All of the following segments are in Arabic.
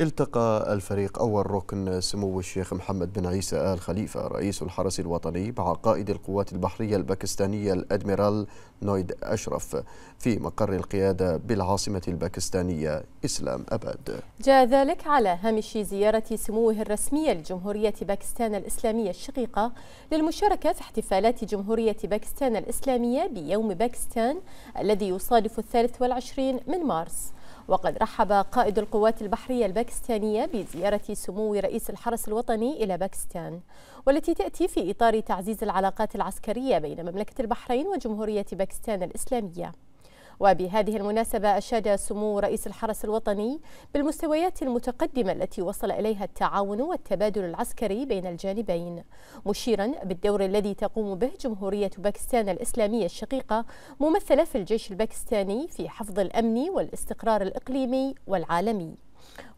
التقى الفريق أول ركن سمو الشيخ محمد بن عيسى آل خليفة رئيس الحرس الوطني مع قائد القوات البحرية الباكستانية الأدميرال نويد أشرف في مقر القيادة بالعاصمة الباكستانية إسلام أباد جاء ذلك على هامش زيارة سموه الرسمية لجمهورية باكستان الإسلامية الشقيقة للمشاركة في احتفالات جمهورية باكستان الإسلامية بيوم باكستان الذي يصادف الثالث والعشرين من مارس وقد رحب قائد القوات البحرية الباكستانية بزيارة سمو رئيس الحرس الوطني إلى باكستان والتي تأتي في إطار تعزيز العلاقات العسكرية بين مملكة البحرين وجمهورية باكستان الإسلامية وبهذه المناسبة أشاد سمو رئيس الحرس الوطني بالمستويات المتقدمة التي وصل إليها التعاون والتبادل العسكري بين الجانبين مشيرا بالدور الذي تقوم به جمهورية باكستان الإسلامية الشقيقة ممثلة في الجيش الباكستاني في حفظ الأمن والاستقرار الإقليمي والعالمي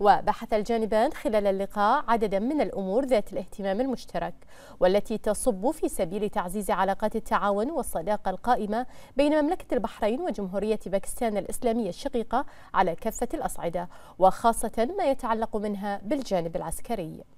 وبحث الجانبان خلال اللقاء عددا من الأمور ذات الاهتمام المشترك والتي تصب في سبيل تعزيز علاقات التعاون والصداقة القائمة بين مملكة البحرين وجمهورية باكستان الإسلامية الشقيقة على كافة الأصعدة وخاصة ما يتعلق منها بالجانب العسكري